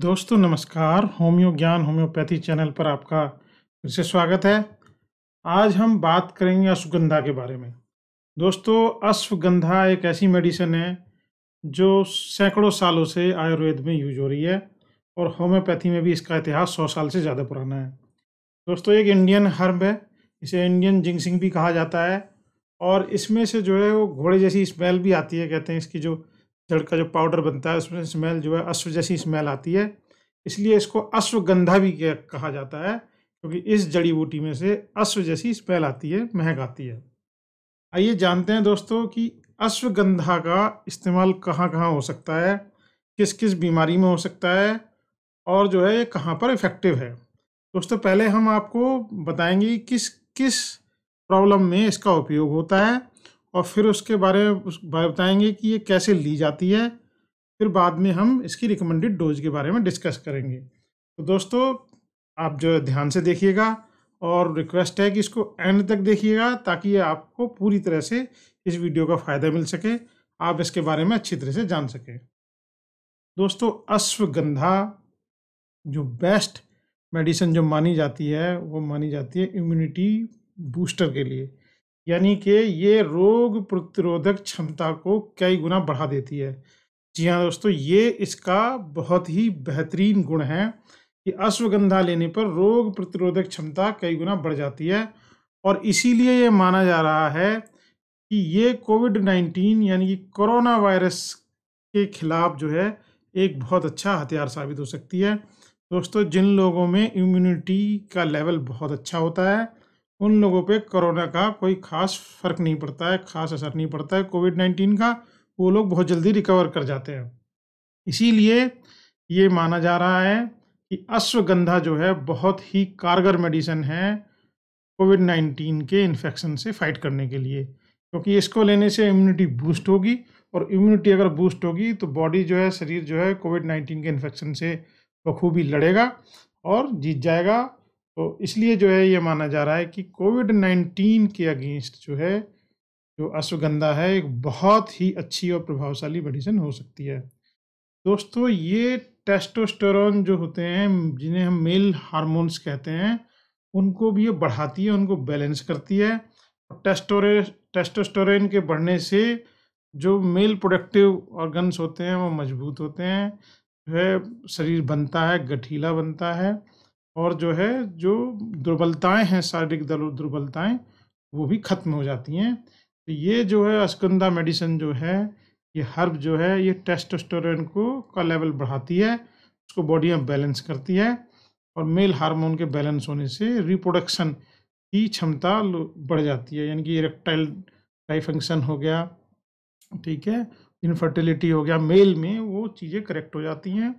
दोस्तों नमस्कार होम्यो ज्ञान होम्योपैथी चैनल पर आपका फिर से स्वागत है आज हम बात करेंगे अश्वगंधा के बारे में दोस्तों अश्वगंधा एक ऐसी मेडिसिन है जो सैकड़ों सालों से आयुर्वेद में यूज हो रही है और होम्योपैथी में भी इसका इतिहास सौ साल से ज़्यादा पुराना है दोस्तों एक इंडियन हर्ब है इसे इंडियन जिंगसिंग भी कहा जाता है और इसमें से जो है वो घोड़े जैसी स्मेल भी आती है कहते हैं इसकी जो जड़ का जो पाउडर बनता है उसमें स्मेल जो है अश्व जैसी स्मेल आती है इसलिए इसको अश्वगंधा भी कहा जाता है क्योंकि इस जड़ी बूटी में से अश्व जैसी स्मेल आती है महक आती है आइए जानते हैं दोस्तों कि अश्वगंधा का इस्तेमाल कहाँ कहाँ हो सकता है किस किस बीमारी में हो सकता है और जो है ये कहाँ पर इफ़ेक्टिव है दोस्तों पहले हम आपको बताएंगे किस किस प्रॉब्लम में इसका उपयोग होता है और फिर उसके बारे में उस बताएंगे कि ये कैसे ली जाती है फिर बाद में हम इसकी रिकमेंडेड डोज के बारे में डिस्कस करेंगे तो दोस्तों आप जो ध्यान से देखिएगा और रिक्वेस्ट है कि इसको एंड तक देखिएगा ताकि आपको पूरी तरह से इस वीडियो का फ़ायदा मिल सके आप इसके बारे में अच्छी तरह से जान सकें दोस्तों अश्वगंधा जो बेस्ट मेडिसिन जो मानी जाती है वो मानी जाती है इम्यूनिटी बूस्टर के लिए यानी कि ये रोग प्रतिरोधक क्षमता को कई गुना बढ़ा देती है जी हाँ दोस्तों ये इसका बहुत ही बेहतरीन गुण है कि अश्वगंधा लेने पर रोग प्रतिरोधक क्षमता कई गुना बढ़ जाती है और इसीलिए ये माना जा रहा है कि ये कोविड नाइन्टीन यानी कि कोरोना वायरस के खिलाफ जो है एक बहुत अच्छा हथियार साबित हो सकती है दोस्तों जिन लोगों में इम्यूनिटी का लेवल बहुत अच्छा होता है उन लोगों पे कोरोना का कोई खास फर्क नहीं पड़ता है खास असर नहीं पड़ता है कोविड नाइन्टीन का वो लोग बहुत जल्दी रिकवर कर जाते हैं इसीलिए ये माना जा रहा है कि अश्वगंधा जो है बहुत ही कारगर मेडिसिन है कोविड नाइन्टीन के इन्फेक्शन से फाइट करने के लिए क्योंकि इसको लेने से इम्यूनिटी बूस्ट होगी और इम्यूनिटी अगर बूस्ट होगी तो बॉडी जो है शरीर जो है कोविड नाइन्टीन के इन्फेक्शन से बखूबी लड़ेगा और जीत जाएगा तो इसलिए जो है ये माना जा रहा है कि कोविड नाइन्टीन के अगेंस्ट जो है जो अश्वगंधा है एक बहुत ही अच्छी और प्रभावशाली मेडिसिन हो सकती है दोस्तों ये टेस्टोस्टेरोन जो होते हैं जिन्हें हम मेल हार्मोन्स कहते हैं उनको भी ये बढ़ाती है उनको बैलेंस करती है टेस्टोरे टेस्टोस्टेरोन के बढ़ने से जो मेल प्रोडक्टिव ऑर्गन्स होते हैं वो मजबूत होते हैं जो है शरीर बनता है गठीला बनता है और जो है जो दुर्बलताएं हैं शारीरिक दुर्बलताएं वो भी ख़त्म हो जाती हैं तो ये जो है अस्कंदा मेडिसिन जो है ये हर्ब जो है ये टेस्टोस्टेरोन को का लेवल बढ़ाती है उसको बॉडी में बैलेंस करती है और मेल हार्मोन के बैलेंस होने से रिप्रोडक्शन की क्षमता बढ़ जाती है यानी कि इरेक्टाइल डाइफंक्शन हो गया ठीक है इनफर्टिलिटी हो गया मेल में वो चीज़ें करेक्ट हो जाती हैं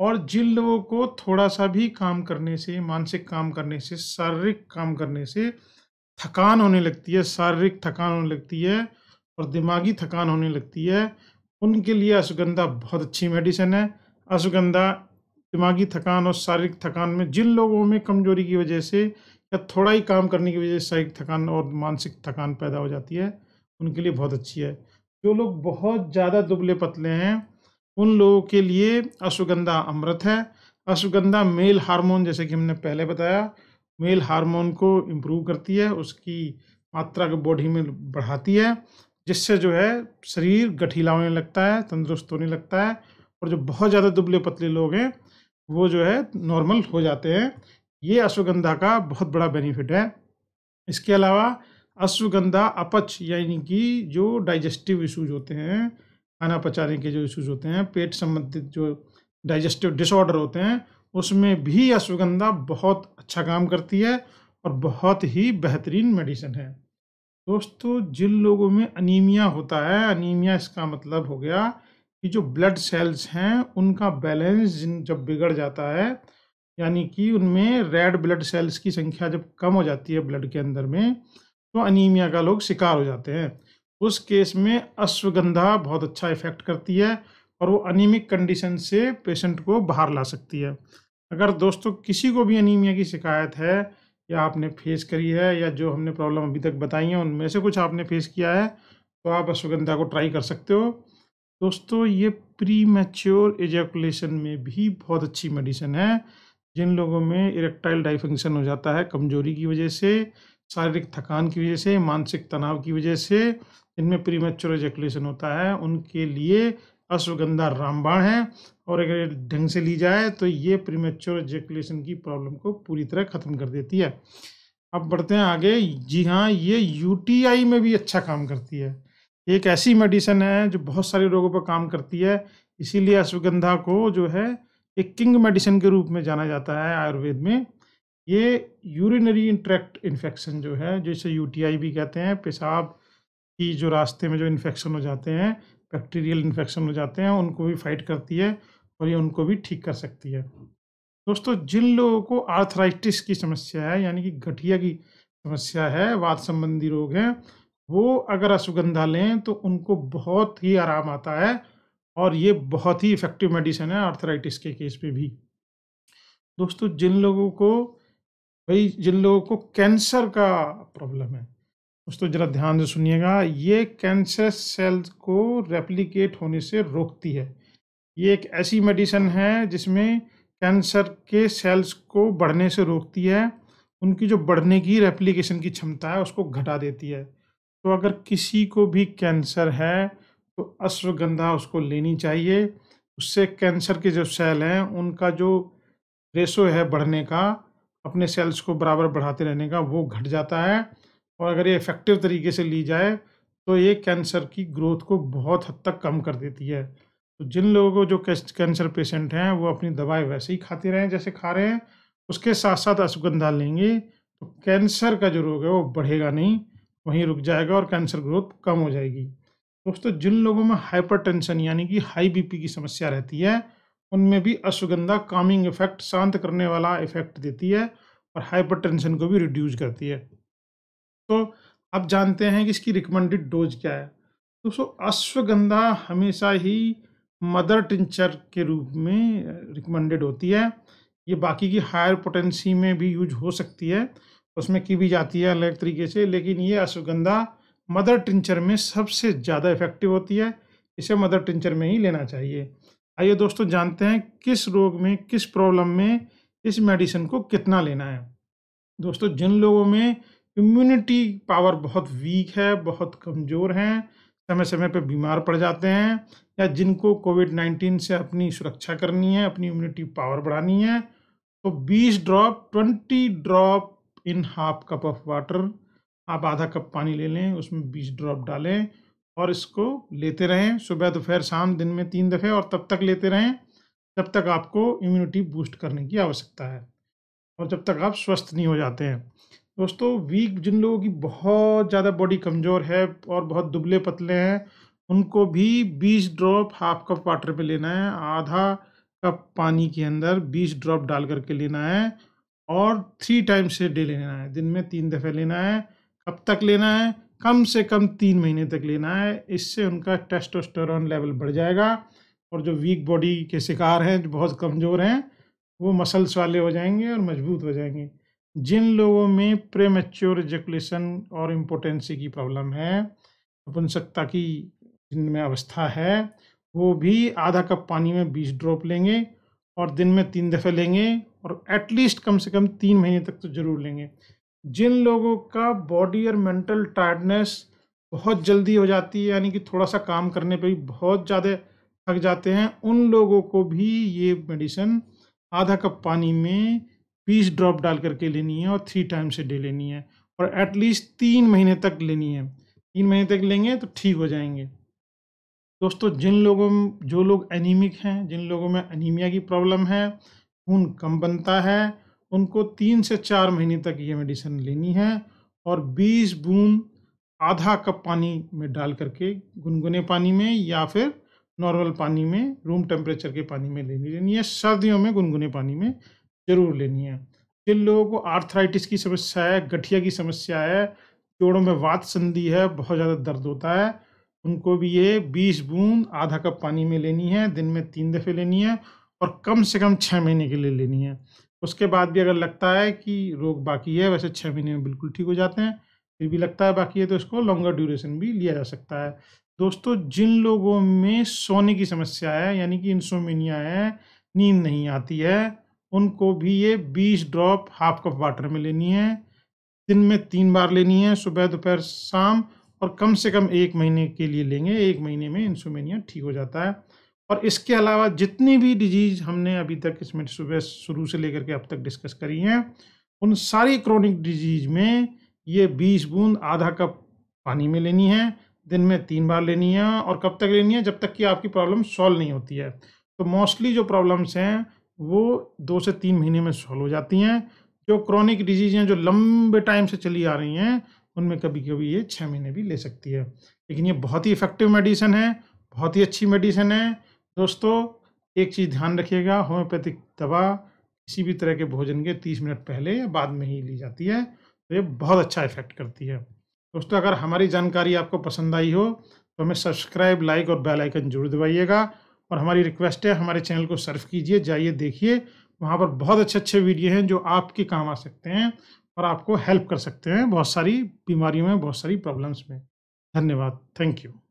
और जिन लोगों को थोड़ा सा भी काम करने से मानसिक काम करने से शारीरिक काम करने से थकान होने लगती है शारीरिक थकान होने लगती है और दिमागी थकान होने लगती है उनके लिए अश्वगंधा बहुत अच्छी मेडिसिन है अश्वगंधा दिमागी थकान और शारीरिक थकान में जिन लोगों में कमजोरी की वजह से या थोड़ा ही काम करने की वजह से शारीरिक थकान और मानसिक थकान पैदा हो जाती है उनके लिए बहुत अच्छी है जो लोग बहुत ज़्यादा दुबले पतले हैं उन लोगों के लिए अश्वगंधा अमृत है अश्वगंधा मेल हार्मोन जैसे कि हमने पहले बताया मेल हार्मोन को इम्प्रूव करती है उसकी मात्रा को बॉडी में बढ़ाती है जिससे जो है शरीर गठीला होने लगता है तंदुरुस्त होने लगता है और जो बहुत ज़्यादा दुबले पतले लोग हैं वो जो है नॉर्मल हो जाते हैं ये अश्वगंधा का बहुत बड़ा बेनिफिट है इसके अलावा अश्वगंधा अपच यानी कि जो डाइजेस्टिव इशूज़ होते हैं पचाने के जो इश्यूज होते हैं पेट संबंधित जो डाइजेस्टिव डिसऑर्डर होते हैं उसमें भी अश्वगंधा बहुत अच्छा काम करती है और बहुत ही बेहतरीन मेडिसिन है दोस्तों जिन लोगों में अनीमिया होता है अनीमिया इसका मतलब हो गया कि जो ब्लड सेल्स हैं उनका बैलेंस जिन जब बिगड़ जाता है यानी कि उनमें रेड ब्लड सेल्स की संख्या जब कम हो जाती है ब्लड के अंदर में तो अनीमिया का लोग शिकार हो जाते हैं उस केस में अश्वगंधा बहुत अच्छा इफेक्ट करती है और वो अनिमिक कंडीशन से पेशेंट को बाहर ला सकती है अगर दोस्तों किसी को भी अनीमिया की शिकायत है या आपने फेस करी है या जो हमने प्रॉब्लम अभी तक बताई है उनमें से कुछ आपने फेस किया है तो आप अश्वगंधा को ट्राई कर सकते हो दोस्तों ये प्री मैच्योर एजेकुलेशन में भी बहुत अच्छी मेडिसिन है जिन लोगों में इरेक्टाइल डाइफंक्शन हो जाता है कमजोरी की वजह से शारीरिक थकान की वजह से मानसिक तनाव की वजह से इनमें प्रीमेच्योर एजेकुलेशन होता है उनके लिए अश्वगंधा रामबाण है और अगर ढंग से ली जाए तो ये प्रीमेच्योर एजेकुलेशन की प्रॉब्लम को पूरी तरह ख़त्म कर देती है अब बढ़ते हैं आगे जी हाँ ये यू में भी अच्छा काम करती है एक ऐसी मेडिसिन है जो बहुत सारे रोगों पर काम करती है इसीलिए अश्वगंधा को जो है एक किंग मेडिसिन के रूप में जाना जाता है आयुर्वेद में ये यूरिनरी इंट्रैक्ट इन्फेक्शन जो है जिसे यूटीआई भी कहते हैं पेशाब कि जो रास्ते में जो इन्फेक्शन हो जाते हैं बैक्टीरियल इन्फेक्शन हो जाते हैं उनको भी फाइट करती है और ये उनको भी ठीक कर सकती है दोस्तों जिन लोगों को आर्थराइटिस की समस्या है यानी कि गठिया की समस्या है वात संबंधी रोग हैं वो अगर अश्वगंधा लें तो उनको बहुत ही आराम आता है और ये बहुत ही इफ़ेक्टिव मेडिसिन है आर्थराइटिस के केस पे भी दोस्तों जिन लोगों को भाई जिन लोगों को कैंसर का प्रॉब्लम है दोस्तों जरा ध्यान से सुनिएगा ये कैंसर सेल्स को रेप्लिकेट होने से रोकती है ये एक ऐसी मेडिसन है जिसमें कैंसर के सेल्स को बढ़ने से रोकती है उनकी जो बढ़ने की रेप्लिकेशन की क्षमता है उसको घटा देती है तो अगर किसी को भी कैंसर है तो अश्वगंधा उसको लेनी चाहिए उससे कैंसर के जो सेल हैं उनका जो रेशो है बढ़ने का अपने सेल्स को बराबर बढ़ाते रहने का वो घट जाता है और अगर ये इफ़ेक्टिव तरीके से ली जाए तो ये कैंसर की ग्रोथ को बहुत हद तक कम कर देती है तो जिन लोगों को जो कैंसर पेशेंट हैं वो अपनी दवाई वैसे ही खाते रहें जैसे खा रहे हैं उसके साथ साथ अश्वगंधा लेंगे तो कैंसर का जो रोग है वो बढ़ेगा नहीं वहीं रुक जाएगा और कैंसर ग्रोथ कम हो जाएगी दोस्तों जिन लोगों में हाइपर यानी कि हाई बी की समस्या रहती है उनमें भी अश्वगंधा कामिंग इफेक्ट शांत करने वाला इफेक्ट देती है और हाइपर को भी रिड्यूस करती है तो आप जानते हैं कि इसकी रिकमेंडेड डोज क्या है दोस्तों अश्वगंधा हमेशा ही मदर टिंचर के रूप में रिकमेंडेड होती है ये बाकी की हायर पोटेंसी में भी यूज हो सकती है उसमें की भी जाती है अलग तरीके से लेकिन ये अश्वगंधा मदर टिंचर में सबसे ज़्यादा इफेक्टिव होती है इसे मदर टिंचर में ही लेना चाहिए आइए दोस्तों जानते हैं किस रोग में किस प्रॉब्लम में इस मेडिसिन को कितना लेना है दोस्तों जिन लोगों में इम्यूनिटी पावर बहुत वीक है बहुत कमज़ोर हैं समय समय पर बीमार पड़ जाते हैं या जिनको कोविड नाइन्टीन से अपनी सुरक्षा करनी है अपनी इम्यूनिटी पावर बढ़ानी है तो बीस drop twenty drop in half cup of water आप आधा कप पानी ले लें उसमें बीस ड्रॉप डालें और इसको लेते रहें सुबह दोपहर शाम दिन में तीन दफ़े और तब तक लेते रहें जब तक आपको इम्यूनिटी बूस्ट करने की आवश्यकता है और जब तक आप स्वस्थ नहीं हो जाते हैं दोस्तों वीक जिन लोगों की बहुत ज़्यादा बॉडी कमज़ोर है और बहुत दुबले पतले हैं उनको भी बीस ड्रॉप हाफ कप वाटर में लेना है आधा कप पानी के अंदर बीस ड्रॉप डाल करके लेना है और थ्री टाइम्स से डे लेना है दिन में तीन दफ़े लेना है कब तक लेना है कम से कम तीन महीने तक लेना है इससे उनका टेस्टोस्टेरोन लेवल बढ़ जाएगा और जो वीक बॉडी के शिकार हैं जो बहुत कमज़ोर हैं वो मसल्स वाले हो जाएंगे और मजबूत हो जाएंगे जिन लोगों में प्रेमेच्योर एजकुलेशन और इम्पोर्टेंसी की प्रॉब्लम है नपुंसकता की जिनमें अवस्था है वो भी आधा कप पानी में बीस ड्रॉप लेंगे और दिन में तीन दफ़े लेंगे और एटलीस्ट कम से कम तीन महीने तक तो ज़रूर लेंगे जिन लोगों का बॉडी और मेंटल टायर्डनेस बहुत जल्दी हो जाती है यानी कि थोड़ा सा काम करने पर भी बहुत ज़्यादा थक जाते हैं उन लोगों को भी ये मेडिसन आधा कप पानी में बीस ड्रॉप डाल करके लेनी है और थ्री टाइम्स ए डे लेनी है और एटलीस्ट तीन महीने तक लेनी है तीन महीने तक लेंगे तो ठीक हो जाएंगे दोस्तों जिन लोगों जो लोग एनीमिक हैं जिन लोगों में अनीमिया की प्रॉब्लम है खून कम बनता है उनको तीन से चार महीने तक ये मेडिसिन लेनी है और बीस बूंद आधा कप पानी में डाल करके गुनगुने पानी में या फिर नॉर्मल पानी में रूम टेम्परेचर के पानी में लेनी लेनी है सर्दियों में गुनगुने पानी में जरूर लेनी है जिन लोगों को आर्थराइटिस की समस्या है गठिया की समस्या है जोड़ों में वात संधि है बहुत ज़्यादा दर्द होता है उनको भी ये 20 बूंद आधा कप पानी में लेनी है दिन में तीन दफ़े लेनी है और कम से कम छः महीने के लिए लेनी है उसके बाद भी अगर लगता है कि रोग बाकी है वैसे छः महीने में बिल्कुल ठीक हो जाते हैं फिर भी लगता है बाकी है तो इसको लॉन्गर ड्यूरेशन भी लिया जा सकता है दोस्तों जिन लोगों में सोने की समस्या है यानी कि इंसोमिनिया है नींद नहीं आती है उनको भी ये बीस ड्रॉप हाफ कप वाटर में लेनी है दिन में तीन बार लेनी है सुबह दोपहर शाम और कम से कम एक महीने के लिए लेंगे एक महीने में इंसुमेनिया ठीक हो जाता है और इसके अलावा जितनी भी डिजीज़ हमने अभी तक इसमें सुबह शुरू से लेकर के अब तक डिस्कस करी हैं उन सारी क्रोनिक डिजीज़ में ये बीस बूंद आधा कप पानी में लेनी है दिन में तीन बार लेनी है और कब तक लेनी है जब तक कि आपकी प्रॉब्लम सॉल्व नहीं होती है तो मोस्टली जो प्रॉब्लम्स हैं वो दो से तीन महीने में सॉल्व हो जाती हैं जो क्रॉनिक डिजीज हैं जो लंबे टाइम से चली आ रही हैं उनमें कभी कभी ये छः महीने भी ले सकती है लेकिन ये बहुत ही इफ़ेक्टिव मेडिसिन है बहुत ही अच्छी मेडिसिन है दोस्तों एक चीज़ ध्यान रखिएगा होम्योपैथिक दवा किसी भी तरह के भोजन के तीस मिनट पहले या बाद में ही ली जाती है तो ये बहुत अच्छा इफेक्ट करती है दोस्तों अगर हमारी जानकारी आपको पसंद आई हो तो हमें सब्सक्राइब लाइक और बेल आइकन जरूर दबाइएगा और हमारी रिक्वेस्ट है हमारे चैनल को सर्व कीजिए जाइए देखिए वहाँ पर बहुत अच्छे अच्छे वीडियो हैं जो आपके काम आ सकते हैं और आपको हेल्प कर सकते हैं बहुत सारी बीमारियों में बहुत सारी प्रॉब्लम्स में धन्यवाद थैंक यू